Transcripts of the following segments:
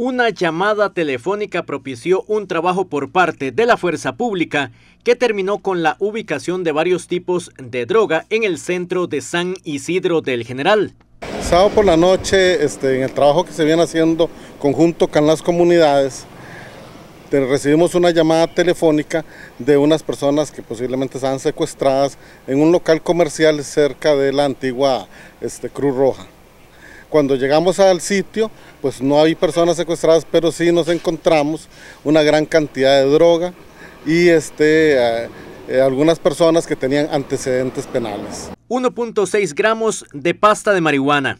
Una llamada telefónica propició un trabajo por parte de la fuerza pública que terminó con la ubicación de varios tipos de droga en el centro de San Isidro del General. Sábado por la noche, este, en el trabajo que se viene haciendo conjunto con las comunidades, recibimos una llamada telefónica de unas personas que posiblemente estaban secuestradas en un local comercial cerca de la antigua este, Cruz Roja. Cuando llegamos al sitio, pues no hay personas secuestradas, pero sí nos encontramos una gran cantidad de droga y este, eh, eh, algunas personas que tenían antecedentes penales. 1.6 gramos de pasta de marihuana,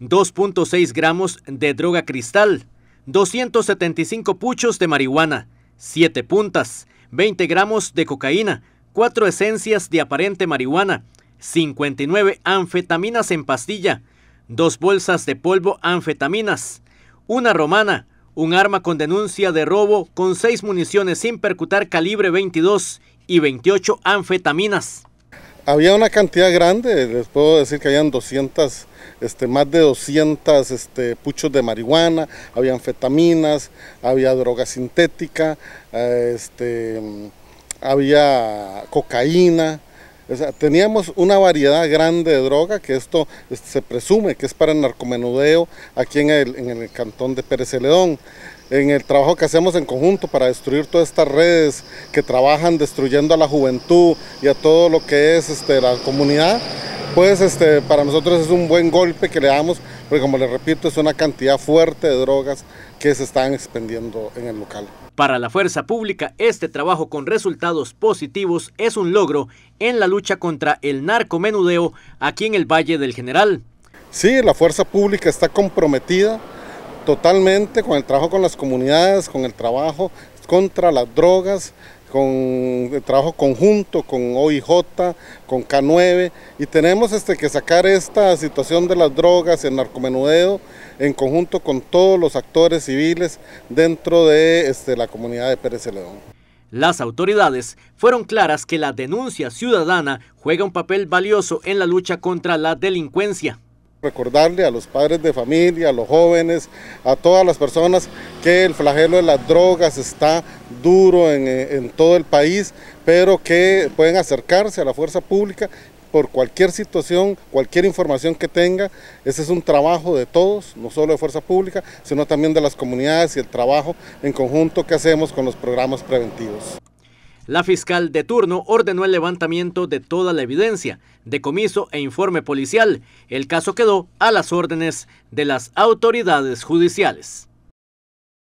2.6 gramos de droga cristal, 275 puchos de marihuana, 7 puntas, 20 gramos de cocaína, 4 esencias de aparente marihuana, 59 anfetaminas en pastilla, dos bolsas de polvo anfetaminas, una romana, un arma con denuncia de robo con seis municiones sin percutar calibre 22 y 28 anfetaminas. Había una cantidad grande, les puedo decir que habían 200, este, más de 200 este, puchos de marihuana, había anfetaminas, había droga sintética, eh, este, mm, había cocaína, teníamos una variedad grande de droga, que esto este, se presume que es para el narcomenudeo aquí en el, en el cantón de Pérez Celedón. En el trabajo que hacemos en conjunto para destruir todas estas redes que trabajan destruyendo a la juventud y a todo lo que es este, la comunidad, pues este, para nosotros es un buen golpe que le damos porque como les repito, es una cantidad fuerte de drogas que se están expendiendo en el local. Para la fuerza pública, este trabajo con resultados positivos es un logro en la lucha contra el narcomenudeo aquí en el Valle del General. Sí, la fuerza pública está comprometida totalmente con el trabajo con las comunidades, con el trabajo contra las drogas, con eh, trabajo conjunto con OIJ, con K9 y tenemos este, que sacar esta situación de las drogas en el narcomenudeo en conjunto con todos los actores civiles dentro de este, la comunidad de Pérez León. Las autoridades fueron claras que la denuncia ciudadana juega un papel valioso en la lucha contra la delincuencia. Recordarle a los padres de familia, a los jóvenes, a todas las personas que el flagelo de las drogas está duro eh, en, todo el país, pero que pueden acercarse a la fuerza pública por cualquier situación, cualquier información que tenga. Ese es un trabajo de todos, no solo de Fuerza Pública, sino también de las comunidades y el trabajo en conjunto que hacemos con los programas preventivos. La fiscal de turno ordenó el levantamiento de toda la evidencia, decomiso e informe policial. El caso quedó a las órdenes de las autoridades judiciales.